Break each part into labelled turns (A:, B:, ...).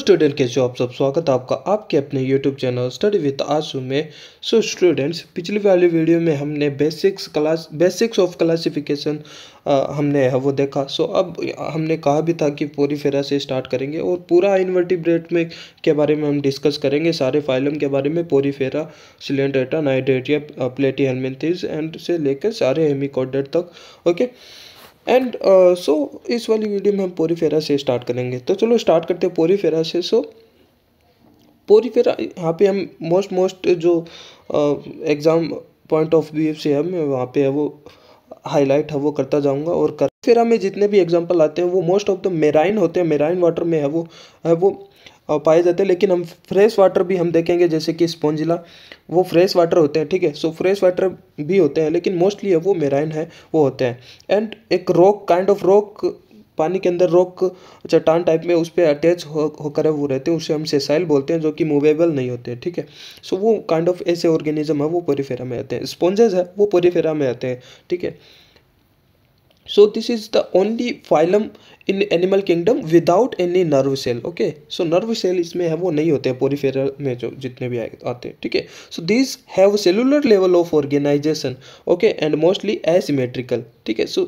A: Student कैसे हो आप सब स्वागत है आपका आपके अपने YouTube channel study with Ashu में सो so स्टूडेंट्स पिछली वाली वीडियो में हमने basics class basics of classification हमने वो देखा सो so, अब हमने कहा भी था कि पूरी फेरा से स्टार्ट करेंगे और पूरा इन्वर्टिब्रेट में के बारे में हम डिस्कस करेंगे सारे फाइलम के बारे में पूरी फेरा सिलेंडेटा नाइडेटिया प्लेटी हेलमेंथिस एंड से लेकर सारे हेमिकोडेट तक okay okay? And so uh, so, इस वाली वीडियो में हम पोरीफेरा से स्टार्ट करेंगे तो चलो स्टार्ट करते हैं पोरीफेरा से सो so, पोरीफेरा यहाँ पे हम मोस्ट मोस्ट जो एग्ज़ाम पॉइंट ऑफ व्यू से हम वहाँ पे है वो हाईलाइट है वो करता जाऊँगा और कर फिर हमें जितने भी एग्जाम्पल आते हैं वो मोस्ट ऑफ द मेराइन होते हैं मेराइन वाटर में है वो है वो पाए जाते हैं लेकिन हम फ्रेश वाटर भी हम देखेंगे जैसे कि स्पॉन्जिला वो फ्रेश वाटर होते हैं ठीक है सो फ्रेश वाटर भी होते हैं लेकिन मोस्टली है वो मेराइन है वो होते हैं एंड एक रॉक काइंड ऑफ रॉक पानी के अंदर रॉक चट्टान टाइप में उस पर अटैच हो वो रहते हैं उसे हम सेसाइल बोलते हैं जो कि मूवेबल नहीं होते ठीक है सो so, वो काइंड ऑफ ऐसे ऑर्गेनिज्म है वो पोरीफेरा में आते हैं स्पॉन्जेज है वो पोरीफेरा में आते हैं ठीक है so this is the only phylum in animal kingdom without any nerve cell okay so nerve cell इसमें है वो नहीं होते पोरीफेरल में जो जितने भी आते हैं ठीक है so this have cellular level of organization okay and mostly asymmetrical ठीक है so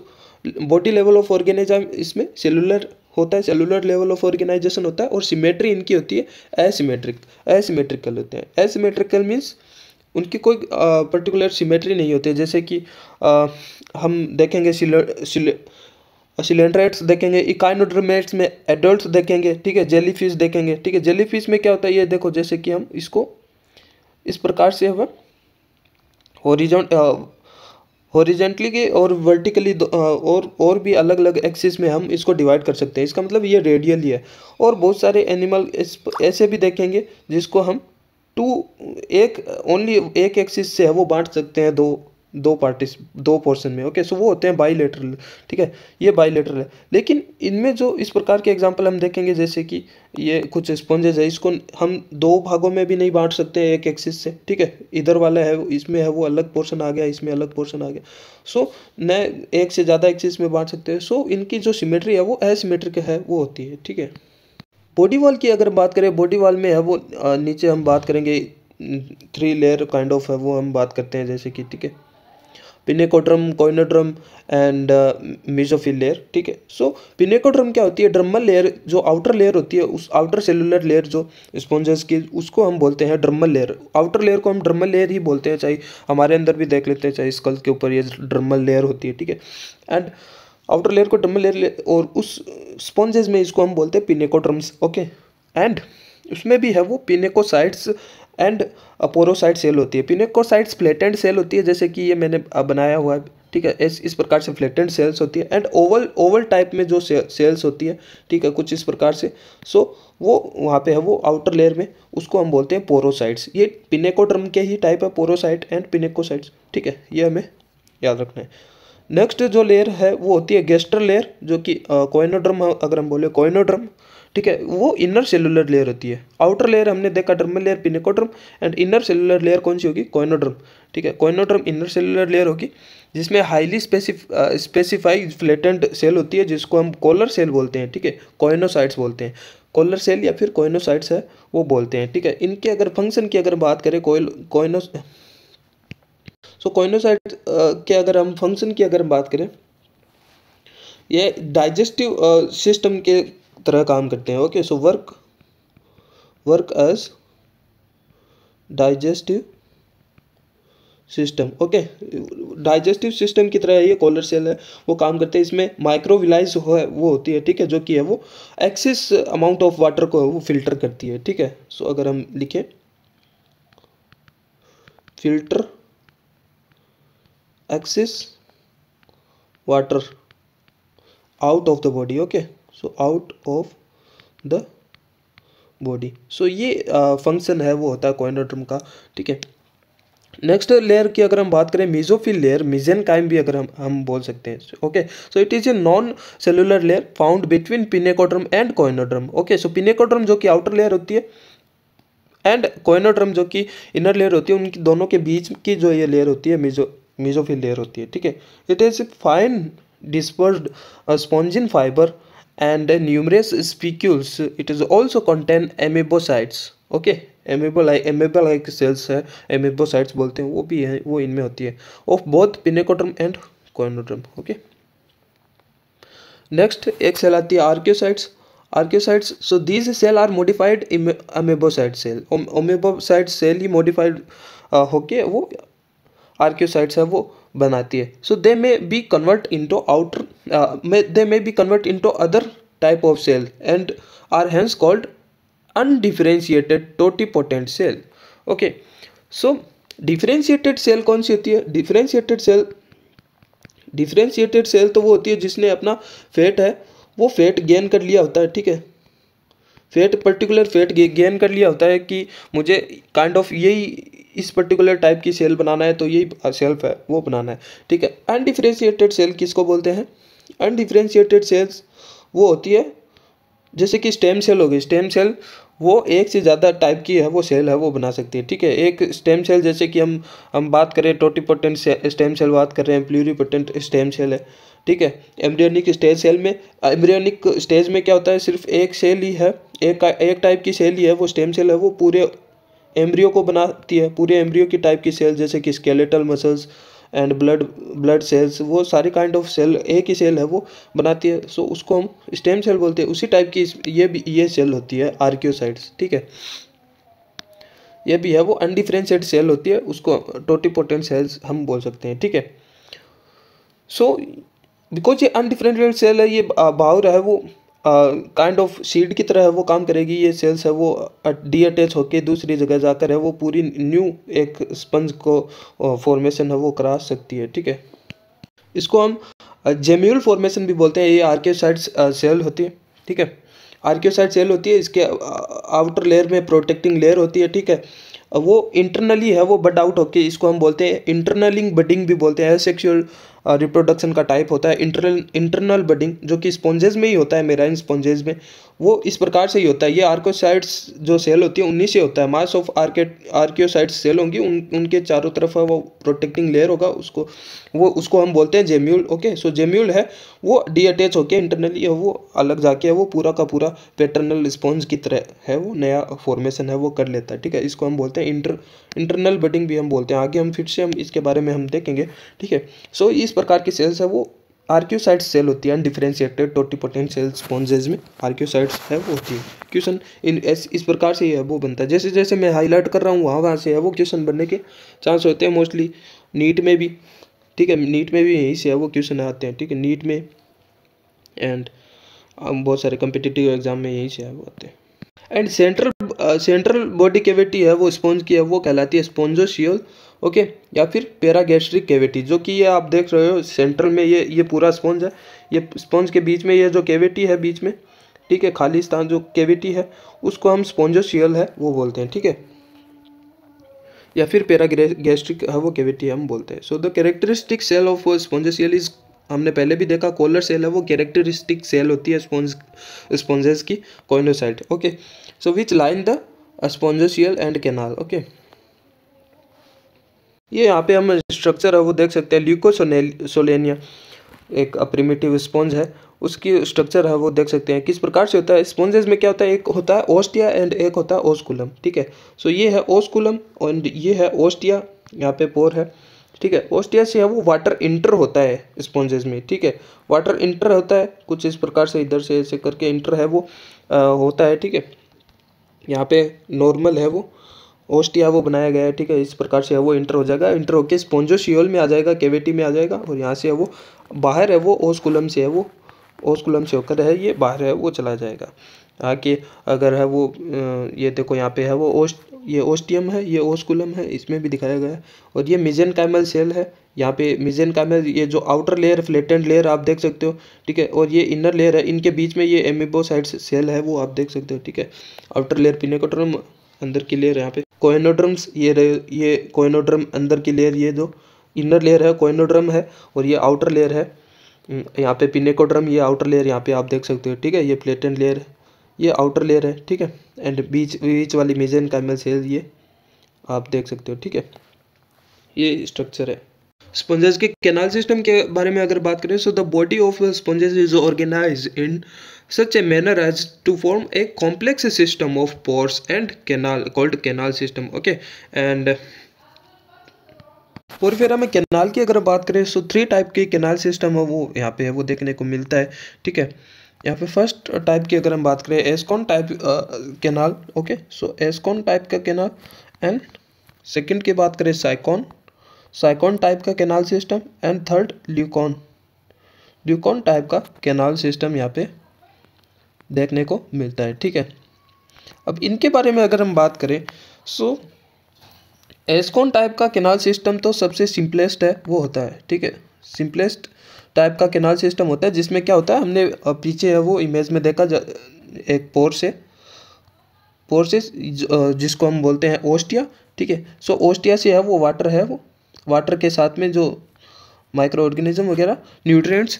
A: body level of organism इसमें सेलुलर होता है सेलुलर लेवल ऑफ ऑर्गेनाइजेशन होता है और सिमेट्री इनकी होती है एसिमेट्रिक एसिमेट्रिकल होते हैं एसिमेट्रिकल मीन्स उनकी कोई पर्टिकुलर सिमेट्री नहीं होती जैसे कि आ, हम देखेंगे सिलेंड्राइट्स देखेंगे इकाइनोड्रोमेट्स में एडल्ट देखेंगे ठीक है जेलीफिश देखेंगे ठीक है जेलीफिश में क्या होता है ये देखो जैसे कि हम इसको इस प्रकार से हम होरिजोंट होरिजेंटली के और वर्टिकली और और भी अलग अलग एक्सिस में हम इसको डिवाइड कर सकते हैं इसका मतलब ये रेडियली है और बहुत सारे एनिमल ऐसे भी देखेंगे जिसको हम टू एक ओनली एक एक्सिस से है वो बांट सकते हैं दो दो पार्टिस दो पोर्शन में ओके सो वो होते हैं बाईलेटरल ठीक है ये बाईलेटरल है लेकिन इनमें जो इस प्रकार के एग्जाम्पल हम देखेंगे जैसे कि ये कुछ स्पॉन्जेज है इसको हम दो भागों में भी नहीं बांट सकते हैं एक एक्सिस से ठीक है इधर वाला है इसमें है वो अलग पोर्शन आ गया इसमें अलग पोर्शन आ गया सो न एक से ज़्यादा एक्सिस में बांट सकते हैं सो इनकी जो सिमेट्री है वो एसिमेट्रिक है वो होती है ठीक है बॉडी वॉल की अगर बात करें बॉडी वॉल में है वो नीचे हम बात करेंगे थ्री लेयर काइंड ऑफ है वो हम बात करते हैं जैसे कि ठीक है pinacoderm choanoderm and mesohyl layer ठीक है सो पिनेकोड्रम क्या होती है ड्रमल लेयर जो आउटर लेयर होती है उस आउटर सेलुलर लेयर जो स्पॉन्जेस की उसको हम बोलते हैं ड्रमल लेयर आउटर लेयर को हम ड्रमल लेयर ही बोलते हैं चाहे हमारे अंदर भी देख लेते हैं चाहे स्कल के ऊपर ये ड्रमल लेयर होती है ठीक है एंड आउटर लेयर को ड्रमल लेयर और उस स्पॉन्जेज में इसको हम बोलते हैं पिनेको ड्रम्स ओके एंड उसमें भी है वो पिनेकोसाइट्स एंड अपोरोसाइट सेल होती है पिनेकोसाइट्स फ्लेटेंड सेल होती है जैसे कि ये मैंने बनाया हुआ है ठीक है इस इस प्रकार से फ्लेटेंड सेल्स होती है एंड ओवल ओवल टाइप में जो सेल्स होती है ठीक है कुछ इस प्रकार से सो so, वो वहाँ पे है वो आउटर लेयर में उसको हम बोलते हैं पोरोसाइट्स ये पिनेकोड्रम के ही टाइप है पोरोसाइट एंड पिनेकोसाइट्स ठीक है ये हमें याद रखना है नेक्स्ट जो लेयर है वो होती है गेस्टर लेयर जो कि कोइनोड्रम अगर हम बोले कोइनोड्रम ठीक है वो इनर सेलुलर लेयर होती है आउटर लेयर हमने देखा dermal layer pinacoderm and inner cellular layer कौन सी होगी कोइनोड्रम ठीक है कोइनोड्रम इनर सेलुलर लेयर होगी जिसमें हाईली स्पेसिफ स्पेसिफाइड फ्लेटेंट सेल होती है जिसको हम कॉलर सेल बोलते हैं ठीक है कोइनोसाइट्स बोलते हैं कॉलर सेल या फिर कोइनोसाइट्स है वो बोलते हैं ठीक है इनके अगर फंक्शन की अगर बात करें कोइल कोइनो सो कोइनोसाइट uh, के अगर हम फंक्शन की अगर हम बात करें ये डाइजेस्टिव सिस्टम uh, के तरह काम करते हैं okay so work work as digestive system okay digestive system की तरह ये कॉलर सेल है वो काम करते हैं इसमें माइक्रोविलाइज हो है वो होती है ठीक है जो कि है वो एक्सेस अमाउंट ऑफ वाटर को वो फिल्टर करती है ठीक है सो अगर हम लिखें filter excess water out of the body okay so out of the body so ये फंक्शन है वो होता है कोइनोड्रम का ठीक है नेक्स्ट लेयर की अगर हम बात करें मीजोफिल लेयर मिजेन काइम भी अगर हम हम बोल सकते हैं okay so it is a non cellular layer found between pinacoderm and choanoderm okay so pinacoderm जो कि आउटर लेयर होती है एंड कोइनोड्रम जो कि इनर लेयर होती है उनकी दोनों के बीच की जो ये लेयर होती है मिजो मीजोफिल लेयर होती है ठीक है it is fine dispersed uh, spongin fiber and uh, numerous spicules it is also contain amoebocytes okay amoeba like amoeba like cells है amoebocytes बोलते हैं वो भी है वो इनमें होती है of both pinacoderm and choanoderm okay next एक सेल आती है archaeocytes archaeocytes so these cell are modified amoebocyte cell amoebocyte cell he modified uh, होके वो आर्क्योसाइट्स है वो बनाती है so they may be convert into outer they may be convert into other type of cell and are hence called undifferentiated totipotent cell okay so differentiated cell कौन सी होती है डिफ्रेंशिएटेड सेल डिफ्रेंशिएटेड सेल तो वो होती है जिसने अपना फेट है वो फेट गेन कर लिया होता है ठीक है फेट पर्टिकुलर फेट गेन कर लिया होता है कि मुझे काइंड kind ऑफ of यही इस पर्टिकुलर टाइप की सेल बनाना है तो यही सेल्फ है वो बनाना है ठीक है अनडिफ्रेंशिएटेड सेल किसको बोलते हैं अनडिफ्रेंशिएटेड सेल्स वो होती है जैसे कि स्टेम सेल होगी स्टेम सेल वो एक से ज़्यादा टाइप की है वो सेल है वो बना सकती है ठीक है एक स्टेम सेल जैसे कि हम हम बात करें से स्टेम सेल बात कर रहे हैं पोटेंट स्टेम सेल है ठीक है एम्ब्रियोनिक स्टेज सेल में एम्ब्रियोनिक स्टेज में क्या होता है सिर्फ एक सेल ही है एक एक टाइप की सेल ही है वो स्टेम सेल है वो पूरे एम्ब्रियो को बनाती है पूरे एम्ब्रियो की टाइप की सेल जैसे कि skeletal muscles and blood blood cells वो सारे काइंड ऑफ सेल एक ही सेल है वो बनाती है सो so, उसको हम स्टेम सेल बोलते हैं उसी टाइप की ये भी ये सेल होती है आर्क्योसाइड्स ठीक है ये भी है वो अनडिफ्रेंशिएट सेल होती है उसको टोटिपोटेंट सेल्स हम बोल सकते हैं ठीक है सो बिकॉज ये अनडिफ्रेंशिएट सेल है ये बाहर है वो काइंड ऑफ सीड की तरह है वो काम करेगी ये सेल्स है वो डी अटैच होकर दूसरी जगह जाकर है वो पूरी न्यू एक स्पंज को फॉर्मेशन है वो करा सकती है ठीक है इसको हम जेम्यूल फॉर्मेशन भी बोलते हैं ये आर्क्योसाइड सेल होती है ठीक है आर्क्योसाइड सेल होती है इसके आउटर लेयर में प्रोटेक्टिंग लेयर होती है ठीक है वो इंटरनली है वो बड आउट होके इसको हम बोलते हैं इंटरनलिंग बडिंग भी बोलते हैं सेक्शुअल रिप्रोडक्शन का टाइप होता है इंटरनल इंटरनल बडिंग जो कि स्पॉन्जेज में ही होता है मेराइन स्पॉन्जेज में वो इस प्रकार से ही होता है ये आर्कोसाइट्स जो सेल होती है उन्हीं से होता है मास ऑफ आर्के आर्क्योसाइट्स सेल होंगी उन उनके चारों तरफ वो प्रोटेक्टिंग लेयर होगा उसको वो उसको हम बोलते हैं जेम्यूल ओके सो जेम्यूल है वो डीअटैच होके इंटरनली वो अलग जाके है वो पूरा का पूरा पेटर्नल स्पॉन्ज की तरह है वो नया फॉर्मेशन है वो कर लेता है ठीक है इसको हम बोलते हैं इंटर इंटरनल बडिंग भी हम बोलते हैं आगे हम फिर से हम इसके बारे में हम देखेंगे ठीक है सो इस प्रकार की सेल्स है वो आर्क्योसाइट सेल होती है अनडिफ्रेंशिएटेड टोटीपोटेंट सेल स्पॉन्जेज में आर्क्योसाइट्स है वो होती है क्वेश्चन इन एस इस प्रकार से है वो बनता है जैसे जैसे मैं हाईलाइट कर रहा हूँ वहाँ वहाँ से है वो क्वेश्चन बनने के चांस होते हैं मोस्टली नीट में भी ठीक है नीट में भी यहीं से है वो क्वेश्चन आते हैं ठीक है नीट में एंड बहुत सारे कम्पिटिटिव एग्जाम में यहीं से है वो आते हैं and central central body cavity है वो स्पॉन्ज की है वो कहलाती है स्पॉन्जोशियल ओके या फिर पैरागैस्ट्रिक कैविटी जो कि ये आप देख रहे हो सेंट्रल में ये ये पूरा स्पॉन्ज है ये स्पॉन्ज के बीच में ये जो कैविटी है बीच में ठीक है खाली स्थान जो कैविटी है उसको हम स्पॉन्जोशियल है वो बोलते हैं ठीक है या फिर पैरागैस्ट्रिक है वो कैविटी हम बोलते हैं so the characteristic cell of spongocoel is हमने पहले भी देखा कोलर सेल है वो कैरेक्टरिस्टिक सेल होती है स्पॉन्ज स्पॉन्जेस की choanocyte okay so which line the spongocoel and canal okay ये यहाँ पे हम स्ट्रक्चर है वो देख सकते हैं ल्यूकोसोलेनिया एक अप्रीमेटिव स्पॉन्ज है उसकी स्ट्रक्चर है वो देख सकते हैं किस प्रकार से होता है स्पॉन्जेज में क्या होता है एक होता है ओस्टिया एंड एक होता है ओस्कुलम ठीक है सो ये है ओस्कुलम एंड ये है ओस्टिया यहाँ पे पोर है ठीक है ओस्टिया से है वो वाटर इंटर होता है स्पॉन्जेज में ठीक है वाटर इंटर होता है कुछ इस प्रकार से इधर से ऐसे करके इंटर है वो आ, होता है ठीक है यहाँ पे नॉर्मल है वो ओस्टिया वो बनाया गया है ठीक है इस प्रकार से है वो इंटर हो जाएगा इंटर होकर स्पॉन्जो शियोल में आ जाएगा केवेटी में आ जाएगा और यहाँ से वो बाहर है वो ओस्कुलम से है वो ओस्कुलम से होकर है ये बाहर है वो चला जाएगा आके अगर है वो ये देखो यहाँ पे है वो ओस्ट ये ओस्टियम है ये ओस्कुलम है इसमें भी दिखाया गया है और ये मिजन कैमल सेल है यहाँ पे मिजन कैमल ये जो आउटर लेयर फ्लेटेंड लेयर आप देख सकते हो ठीक है और ये इनर लेयर है इनके बीच में ये एमिबोसाइड सेल है वो आप देख सकते हो ठीक है आउटर लेयर पिनेकोट्रम अंदर की लेयर यहाँ पे कोयनोड्रम्स ये रहे ये कोयनोड्रम अंदर की लेयर ये जो इनर लेयर है कोयनोड्रम है और ये आउटर लेयर है हम्म, यहाँ पे पिनेकोड्रम ये आउटर लेयर यहाँ पे आप देख सकते हो ठीक है ये प्लेटेंट लेयर है ये आउटर लेयर है ठीक है एंड बीच बीच वाली मेजन कैमल सेल ये आप देख सकते हो ठीक है ये स्ट्रक्चर है स्पंजेस के कैनाल सिस्टम के बारे में अगर बात करें so the body of sponges is organize in such a manner as to form a complex system of pores and canal called canal system okay and और फिर हमें कैनाल की अगर बात करें सो थ्री टाइप के कैनाल सिस्टम है वो यहाँ पे है वो देखने को मिलता है ठीक है यहाँ पे फर्स्ट टाइप की अगर हम बात करें ascon type canal okay so ascon type का कैनाल एंड सेकंड की बात करें साइकॉन साइकॉन टाइप का canal system and third leucon leucon type का कैनाल सिस्टम यहाँ पे देखने को मिलता है ठीक है अब इनके बारे में अगर हम बात करें सो एस्कॉन टाइप का केनाल सिस्टम तो सबसे सिंपलेस्ट है वो होता है ठीक है सिंपलेस्ट टाइप का केनाल सिस्टम होता है जिसमें क्या होता है हमने पीछे है वो इमेज में देखा एक पोर से पोर से जिसको हम बोलते हैं ओस्टिया ठीक है सो ओस्टिया से है वो वाटर है वो वाटर के साथ में जो माइक्रो ऑर्गेनिज्म वगैरह न्यूट्रिएंट्स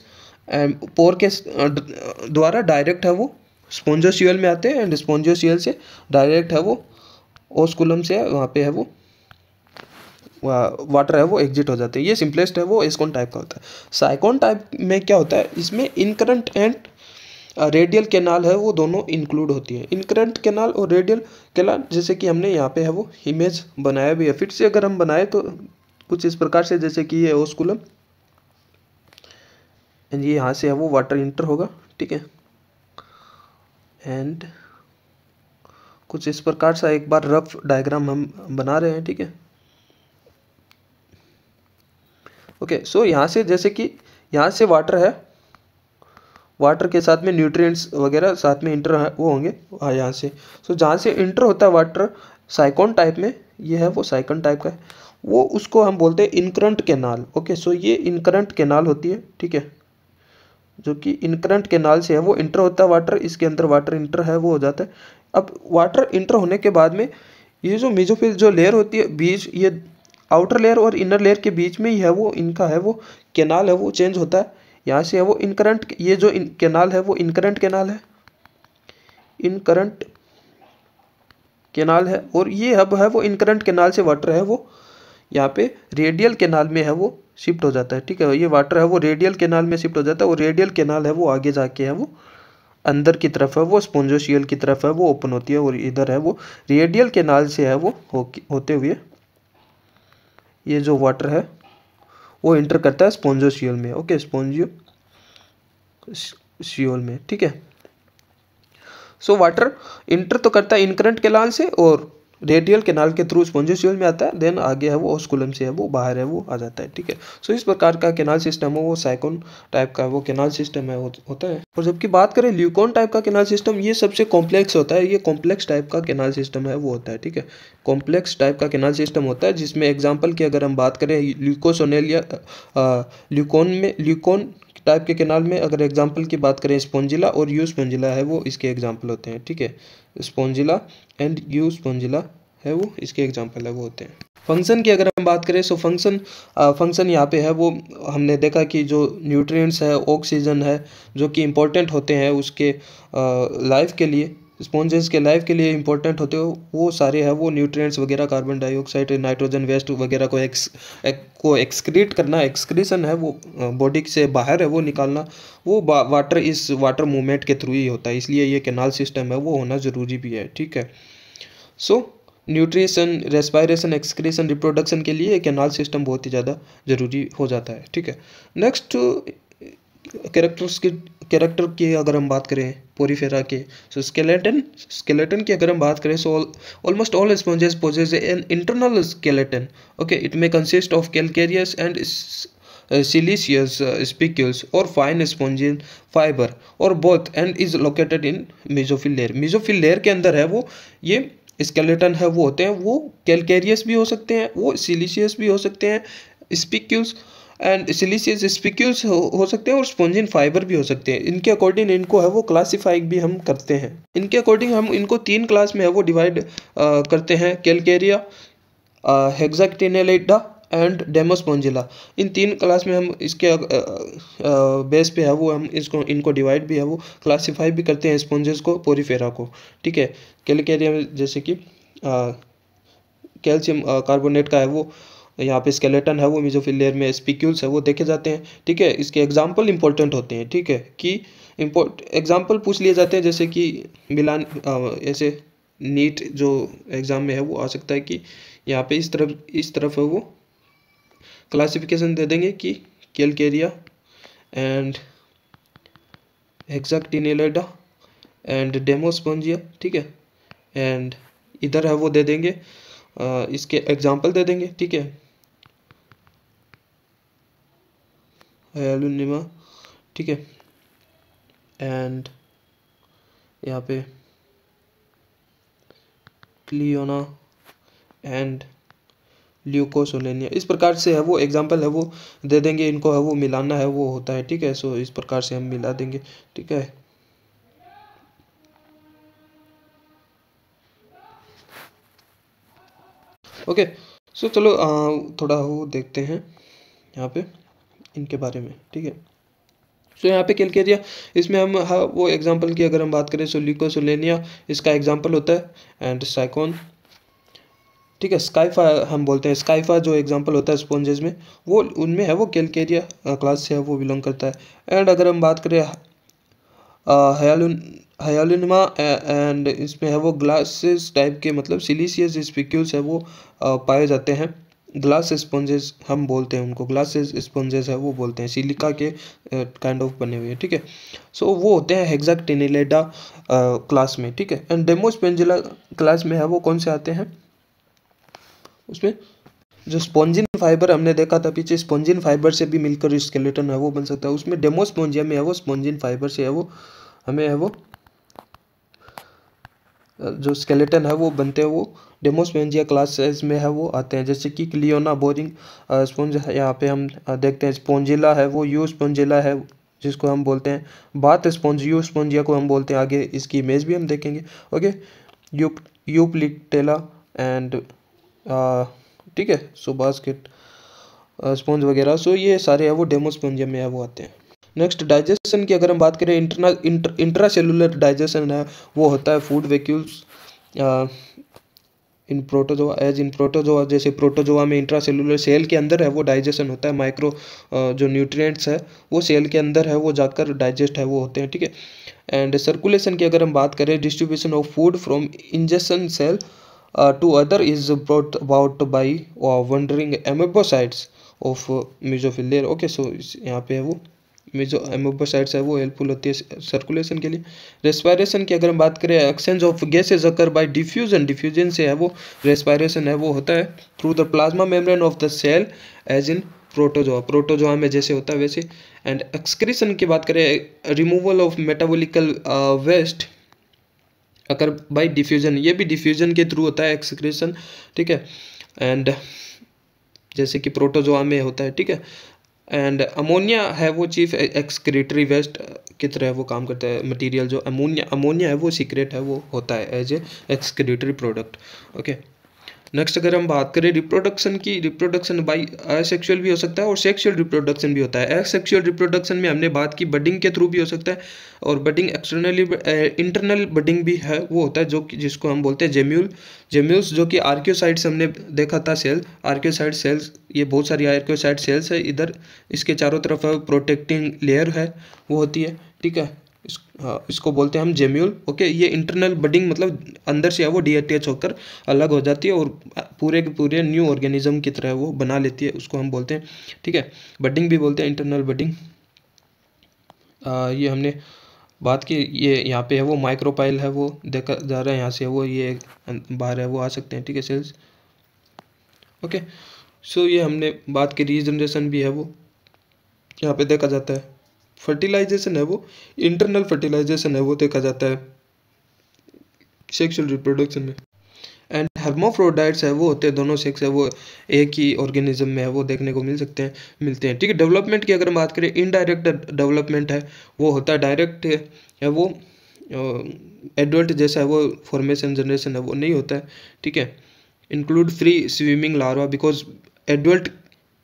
A: पोर के द्वारा डायरेक्ट है वो स्पॉन्जोशियल में आते हैं एंड स्पॉन्जोशियल से डायरेक्ट है वो ओस्कुलम से वहाँ पे है वो वाटर है वो एग्जिट हो जाते हैं ये सिंपलेस्ट है वो एस्कोन टाइप का होता है साइकोन टाइप में क्या होता है इसमें इनकरंट एंड रेडियल केनाल है वो दोनों इंक्लूड होती है इनकरंट कैनाल और रेडियल केनाल जैसे कि हमने यहाँ पे है वो इमेज बनाया भी है फिर से अगर हम बनाए तो कुछ इस प्रकार से जैसे कि ये ओस्कुलम एंड ये यहाँ से है वो वाटर इंटर होगा ठीक है एंड कुछ इस प्रकार सा एक बार रफ डायग्राम हम बना रहे हैं ठीक है ओके सो यहाँ से जैसे कि यहाँ से वाटर है वाटर के साथ में न्यूट्रिएंट्स वगैरह साथ में इंटर वो होंगे हाँ यहाँ से सो so, जहाँ से इंटर होता है वाटर साइकोन टाइप में ये है वो साइकोन टाइप का है वो उसको हम बोलते हैं इनकरंट केनाल ओके सो ये इनकरंट केनाल होती है ठीक है जो कि इनकरंट के नाल से है वो इंटर होता है वाटर इसके अंदर वाटर इंटर है वो हो जाता है अब वाटर इंटर होने के बाद में ये जो मेजोफिल जो लेयर होती है बीच ये आउटर लेयर और इनर लेयर के बीच में ही है वो इनका है वो केनाल है वो चेंज होता है यहाँ से है वो इनकरंट ये जो इन केनाल है वो इनकरंट केनाल है इनकरंट केनाल है और ये अब है वो इनकरंट केनाल से वाटर है वो यहाँ पे रेडियल केनाल में है वो शिफ्ट हो जाता है ठीक है ये वाटर है वो रेडियल केनाल में शिफ्ट हो जाता है वो रेडियल केनाल है वो आगे जाके है वो अंदर की तरफ है वो स्पॉन्जोशियल की तरफ है वो ओपन होती है और इधर है वो रेडियल केनाल से है वो होते हुए ये जो वाटर है वो इंटर करता है स्पॉन्जोशियल में ओके स्पोंजियो शियोल में ठीक है सो वाटर इंटर तो करता है इनकरेंट केनाल से और रेडियल केनाल के थ्रू स्पॉन्जिस्यूल में आता है देन आगे है वो ऑस्कुलम से है वो बाहर है वो आ जाता है ठीक है सो इस प्रकार का केनाल सिस्टम है वो साइकोन टाइप का वो केनाल सिस्टम है होता है और जबकि बात करें ल्यूकोन टाइप का केनाल सिस्टम ये सबसे कॉम्प्लेक्स होता है ये कॉम्प्लेक्स टाइप का केनाल सिस्टम है वो होता है ठीक है कॉम्प्लेक्स टाइप का केनाल सिस्टम होता है जिसमें एग्जाम्पल की अगर हम बात करें ल्यूकोसोनेल या ल्यूकोन में ल्यूकोन टाइप के केनाल में अगर एग्जाम्पल की बात करें स्पोंजिला और यू स्पोंजिला है वो इसके एग्जाम्पल होते हैं ठीक है स्पॉन्जिला एंड यू स्पॉन्जिला है वो इसके एग्जाम्पल है वो होते हैं फंक्शन की अगर हम बात करें सो फंक्शन फंक्शन यहाँ पे है वो हमने देखा कि जो न्यूट्रिएंट्स है ऑक्सीजन है जो कि इम्पोर्टेंट होते हैं उसके लाइफ के लिए स्पॉन्जेस के लाइफ के लिए इंपॉर्टेंट होते हो वो सारे हैं वो न्यूट्रिएंट्स वगैरह कार्बन डाइऑक्साइड नाइट्रोजन वेस्ट वगैरह को एक्स एक, को एक्सक्रीट करना एक्सक्रीशन है वो बॉडी से बाहर है वो निकालना वो वाटर इस वाटर मूवमेंट के थ्रू ही होता है इसलिए ये कैनाल सिस्टम है वो होना ज़रूरी भी है ठीक है so nutrition nutrition respiration excretion reproduction के लिए कैनाल सिस्टम बहुत ही ज़्यादा ज़रूरी हो जाता है ठीक है नेक्स्ट कैरेक्टर्स के कैरेक्टर की अगर हम बात करें फेरा के सो स्केलेटन स्केलेटन की अगर हम बात करें so almost all sponges possess an internal skeleton okay it may consist of calcareous and siliceous spicules और फाइन स्पॉन्ज फाइबर और both and is located in mesophyll layer mesophyll layer के अंदर है वो ये स्केलेटन है वो होते हैं वो कैलकेरियस भी हो सकते हैं वो सिलिशियस भी हो सकते हैं स्पीक्यूल्स एंड सिलीसियस स्पिक्यूस हो, हो सकते हैं और स्पॉन्जिन फाइबर भी हो सकते हैं इनके अकॉर्डिंग इनको है वो क्लासीफाई भी हम करते हैं इनके अकॉर्डिंग हम इनको तीन क्लास में है वो डिवाइड करते हैं कैलकेरिया हेक्साक्टिनेलेडा एंड डेमोस्पोंजिला इन तीन क्लास में हम इसके आ, आ, आ, बेस पे है वो हम इसको इनको डिवाइड भी है वो क्लासीफाई भी करते हैं स्पॉन्जेस को पोरीफेरा को ठीक है कैलकेरिया जैसे कि कैल्शियम कार्बोनेट का है वो यहाँ पे स्केलेटन है वो मिजोफिल लेयर में स्पिक्यूल्स है वो देखे जाते हैं ठीक है इसके एग्जाम्पल इंपॉर्टेंट होते हैं ठीक है कि इम्पोर्ट एग्जाम्पल पूछ लिए जाते हैं जैसे कि मिलान ऐसे नीट जो एग्ज़ाम में है वो आ सकता है कि यहाँ पे इस तरफ इस तरफ है वो क्लासिफिकेशन दे देंगे कि केलकेरिया एंड हेक्साक्टिनेलेडा एंड डेमोस्पंजिया ठीक है एंड इधर है वो दे देंगे आ, इसके एग्जाम्पल दे देंगे ठीक है एलुनिमा ठीक है एंड यहाँ पे क्लियोना एंड ल्यूकोस ओलेनिया इस प्रकार से है वो एग्जांपल है वो दे देंगे इनको है वो मिलाना है वो होता है ठीक है सो इस प्रकार से हम मिला देंगे ठीक है ओके सो चलो आ, थोड़ा वो देखते हैं यहाँ पे इनके बारे में ठीक है सो यहाँ पे कैलकेरिया इसमें हम हाँ वो एग्जांपल की अगर हम बात करें सोलिको सोलेनिया इसका एग्जांपल होता है एंड साइकोन ठीक है स्काइफा हम बोलते हैं स्काइफा जो एग्जांपल होता है स्पॉन्जेज में वो उनमें है वो कैलकेरिया क्लास से है वो बिलोंग करता है एंड अगर हम बात करें हयालुन एंड इसमें है वो ग्लासेस टाइप के मतलब सिलीसियस स्पिक्यूल्स है वो आ, पाए जाते हैं ग्लास स्पंजेस हम बोलते हैं उनको ग्लासेस स्पंजेस है वो बोलते हैं सिलिका के काइंड ऑफ बने हुए ठीक है सो so, वो होते हैं हेक्साक्टिनिलेडा क्लास में ठीक है एंड डेमोस पेंजिला क्लास में है वो कौन से आते हैं उसमें जो स्पॉन्जिन फाइबर हमने देखा था पीछे स्पॉन्जिन फाइबर से भी मिलकर स्केलेटन है वो बन सकता है उसमें डेमोस्पोंजिया में है वो स्पॉन्जिन फाइबर से है वो हमें है वो जो स्केलेटन है वो बनते हैं वो डेमोस्पेंजिया क्लासेज में है वो आते हैं जैसे कि क्लियोना बोरिंग स्पोंज यहाँ पे हम देखते हैं स्पोंजिला है वो यू स्पोंजिला है जिसको हम बोलते हैं बात स्पॉन्ज यू स्पोंजिया को हम बोलते हैं आगे इसकी इमेज भी हम देखेंगे ओके यूप यूप्लिटेला एंड ठीक है सो बास्केट स्पॉन्ज वगैरह सो ये सारे है वो डेमोस्पोंजिया में है वो आते हैं नेक्स्ट डाइजेशन की अगर हम बात करें internal inter intra cellular digestion है वो होता है food vacuoles in protozoa as in protozoa जैसे प्रोटोजोआ में इंट्रासेलुलर सेल के अंदर है वो डाइजेशन होता है माइक्रो जो न्यूट्रिएंट्स है वो सेल के अंदर है वो जाकर डाइजेस्ट है वो होते हैं ठीक है एंड सर्कुलेशन की अगर हम बात करें distribution of food from ingestion cell to other is brought about by wandering amoebocytes of mesophyll okay so यहाँ पे है वो में जो एम्बोसाइड्स है वो हेल्पफुल होती है सर्कुलेशन के लिए रेस्पायरेशन की अगर हम बात करें exchange of gases occur by diffusion diffusion से है वो रेस्पायरेशन है वो होता है through the plasma membrane of the cell as in protozoa protozoa में जैसे होता है वैसे एंड एक्सक्रीशन की बात करें removal of metabolical waste occur by diffusion ये भी डिफ्यूजन के थ्रू होता है एक्सक्रीशन ठीक है एंड जैसे कि प्रोटोजोआ में होता है ठीक है एंड अमोनिया है वो चीफ एक्सक्रेटरी वेस्ट की तरह वो काम करता है मटेरियल जो अमोनिया अमोनिया है वो सीक्रेट है वो होता है as a excretory product okay next अगर हम बात करें रिप्रोडक्शन की रिप्रोडक्शन बाई असेक्सुअल भी हो सकता है और सेक्सुअल रिप्रोडक्शन भी होता है एसेक्सुअल रिप्रोडक्शन में हमने बात की बडिंग के थ्रू भी हो सकता है और बडिंग एक्सटर्नली इंटरनल बडिंग भी है वो होता है जो कि जिसको हम बोलते हैं जेम्यूल जेम्यूल्स जो कि आर्क्योसाइड्स हमने देखा था सेल आर्क्योसाइड सेल्स ये बहुत सारी आर्क्योसाइड सेल्स है इधर इसके चारों तरफ प्रोटेक्टिंग लेयर है वो होती है ठीक है इस, आ, हाँ, इसको बोलते हैं हम जेम्यूल ओके ये इंटरनल बडिंग मतलब अंदर से है वो डीएटीएच होकर अलग हो जाती है और पूरे के पूरे न्यू ऑर्गेनिज्म की तरह वो बना लेती है उसको हम बोलते हैं ठीक है बडिंग भी बोलते हैं इंटरनल बडिंग ये हमने बात की ये यहाँ पे है वो माइक्रोपाइल है वो देखा जा रहा है यहाँ से वो ये बाहर है वो आ सकते हैं ठीक है सेल्स ओके सो ये हमने बात की रीजनरेशन भी है वो यहाँ पे देखा जाता है फर्टिलाइजेशन है वो इंटरनल फर्टिलाइजेशन है वो देखा जाता है सेक्सुअल रिप्रोडक्शन में एंड हर्मोफ्रोडाइट्स है वो होते हैं दोनों सेक्स है वो एक ही ऑर्गेनिज्म में है वो देखने को मिल सकते हैं मिलते हैं ठीक है डेवलपमेंट की अगर हम बात करें इनडायरेक्ट डेवलपमेंट है वो होता है डायरेक्ट है वो एडल्ट जैसा है वो फॉर्मेशन जनरेशन है वो नहीं होता है ठीक है include free swimming larva because adult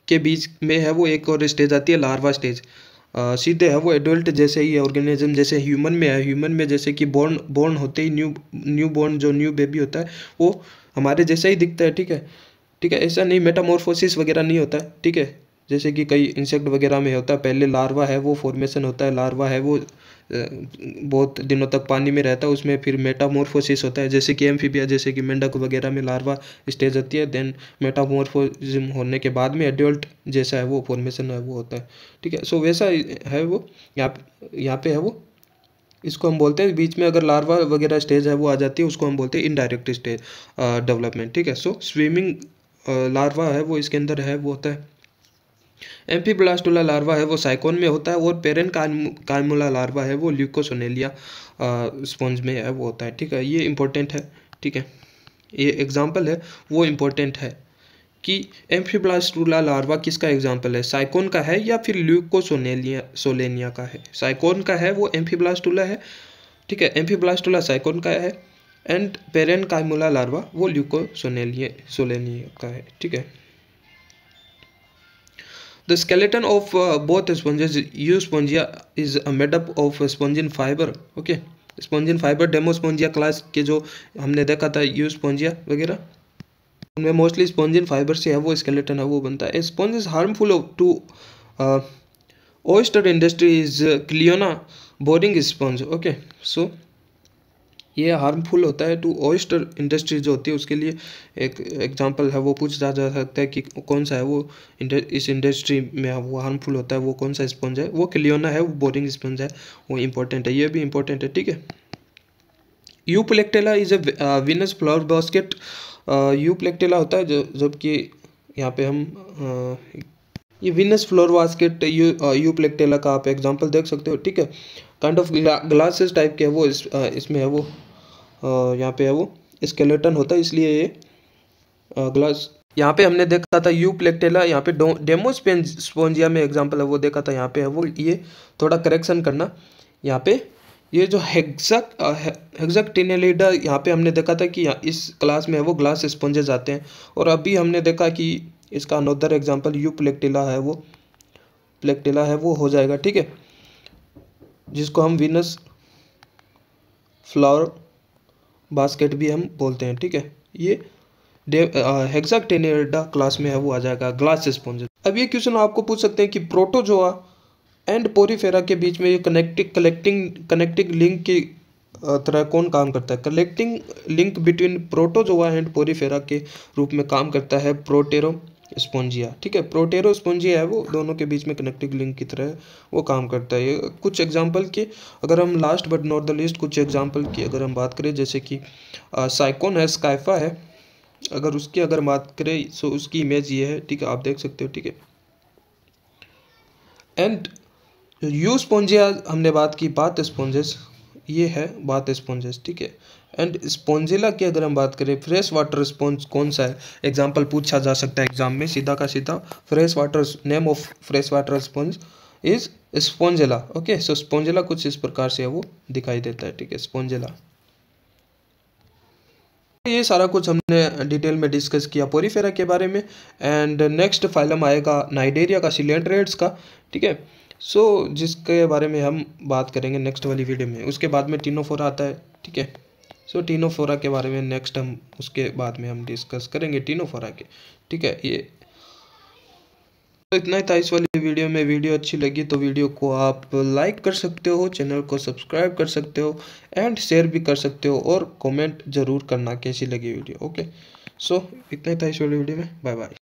A: के बीच में है वो एक और स्टेज आती है लार्वा स्टेज सीधे है वो एडल्ट जैसे ही ऑर्गेनिज्म जैसे ह्यूमन में है ह्यूमन में जैसे कि बॉर्न बोर्न होते ही न्यू न्यू बॉर्न जो न्यू बेबी होता है वो हमारे जैसा ही दिखता है ठीक है ठीक है ऐसा नहीं मेटामोरफोसिस वगैरह नहीं होता है ठीक है जैसे कि कई इंसेक्ट वगैरह में होता है पहले लार्वा है वो फॉर्मेशन होता है लार्वा है वो बहुत दिनों तक पानी में रहता है उसमें फिर मेटामोरफोसिस होता है जैसे कि एम्फीबिया जैसे कि मेंढक वगैरह में लार्वा स्टेज होती है देन मेटामॉर्फोजिम होने के बाद में एडल्ट जैसा है वो फॉर्मेशन है वो होता है ठीक है सो वैसा है वो यहाँ यहाँ पे है वो इसको हम बोलते हैं बीच में अगर लार्वा वगैरह स्टेज है वो आ जाती है उसको हम बोलते हैं इनडायरेक्ट स्टेज डेवलपमेंट ठीक है सो स्विमिंग लार्वा है वो इसके अंदर है वो होता है ब्लास्टोला लार्वा है वो साइकोन में होता है और पेरेन कार्मोला लार्वा है वो ल्यूकोसोनेलिया स्पॉन्ज में है वो होता है ठीक है ये इंपॉर्टेंट है ठीक है ये एग्जाम्पल है वो इम्पोर्टेंट है कि एम्फीब्लास्टूला लार्वा किसका एग्जाम्पल है साइकोन का है या फिर ल्यूकोसोनेलिया सोलेनिया का है साइकोन का है वो एम्फीब्लास्टूला है ठीक है एम्फीब्लास्टूला साइकोन का है एंड पेरेन कायमुला लार्वा वो ल्यूकोसोनेलिया सोलेनिया का है ठीक है the skeleton of both both यू Euspongia, is made up of spongin fiber okay spongin fiber Demospongiae class के जो हमने देखा था यू स्पॉन्जिया वगैरह उनमें मोस्टली स्पॉन्जिन फाइबर से है वो स्केलेटन है वो बनता है sponge is harmful to oyster industry is Cliona boring sponge okay so ये हार्मफुल होता है टू ऑयस्टर इंडस्ट्री जो होती है उसके लिए एक एग्जांपल है वो पूछा जा सकता है कि कौन सा है वो इस इंडस्ट्री में वो हार्मफुल होता है वो कौन सा स्पंज है वो क्लियोना है वो बोरिंग स्पंज है वो इंपॉर्टेंट है ये भी इंपॉर्टेंट है ठीक है Euplectella is a Venus flower basket Euplectella होता है जो जबकि यहाँ पे हम आ, uh, ये विनस फ्लोर बास्केट यू यू प्लेक्टेला का आप एग्जांपल देख सकते हो ठीक है काइंड ऑफ ग्लासेस टाइप के है वो इस, आ, uh, इसमें है वो यहाँ पे है वो स्केलेटन होता है इसलिए ये ग्लास यहाँ पे हमने देखा था यू प्लेक्टेला यहाँ पे डेमो स्पोंजिया में एग्जाम्पल है वो देखा था यहाँ पे है वो ये थोड़ा करेक्शन करना यहाँ पे ये जो हेक्सक हेक्सक टिनेलिडा यहाँ पे हमने देखा था कि इस क्लास में है वो ग्लास स्पॉन्जेज आते हैं और अभी हमने देखा कि इसका अनोदर एग्जाम्पल यू प्लेक्टेला है वो प्लेक्टेला है वो हो जाएगा ठीक है जिसको हम विनस फ्लावर बास्केट भी हम बोलते हैं ठीक है ये हेक्साक्टेनेडा क्लास में है वो आ जाएगा ग्लास स्पॉन्ज अब ये क्वेश्चन आपको पूछ सकते हैं कि प्रोटोजोआ एंड पोरीफेरा के बीच में ये कनेक्टिंग कलेक्टिंग कनेक्टिंग लिंक की तरह कौन काम करता है collecting link between protozoa and porifera के रूप में काम करता है प्रोटेरो स्पॉन्जिया ठीक है प्रोटेरो स्पॉन्जिया है वो दोनों के बीच में कनेक्टिव लिंक की तरह वो काम करता है कुछ एग्जांपल की अगर हम last but not the list कुछ एग्जांपल की अगर हम बात करें जैसे कि साइकोन है स्काइफा है अगर उसकी अगर बात करें सो उसकी इमेज ये है ठीक है आप देख सकते हो ठीक है एंड यू स्पॉन्जिया हमने बात की बात स्पॉन्जेस ये है बात स्पॉन्जेस ठीक है एंड स्पॉन्जिला की अगर हम बात करें फ्रेश वाटर स्पॉन्ज कौन सा है एग्जाम्पल पूछा जा सकता है एग्जाम में सीधा का सीधा fresh water name of fresh water sponge is spongilla okay so spongilla कुछ इस प्रकार से वो दिखाई देता है ठीक है स्पॉन्जिला ये सारा कुछ हमने डिटेल में डिस्कस किया पोरीफेरा के बारे में एंड नेक्स्ट फाइलम आएगा नाइडेरिया का सिलेंट रेड्स का ठीक है सो so, जिसके बारे में हम बात करेंगे नेक्स्ट वाली वीडियो में उसके बाद में टीनोफोरा आता है ठीक है सो टीनो टीनोफोरा के बारे में नेक्स्ट हम उसके बाद में हम डिस्कस करेंगे टीनोफोरा के ठीक है ये तो इतना ही था इस वाली वीडियो में वीडियो अच्छी लगी तो वीडियो को आप लाइक कर सकते हो चैनल को सब्सक्राइब कर सकते हो एंड शेयर भी कर सकते हो और कॉमेंट जरूर करना कैसी लगी वीडियो ओके सो so, इतना ही था इस वाली वीडियो में बाय बाय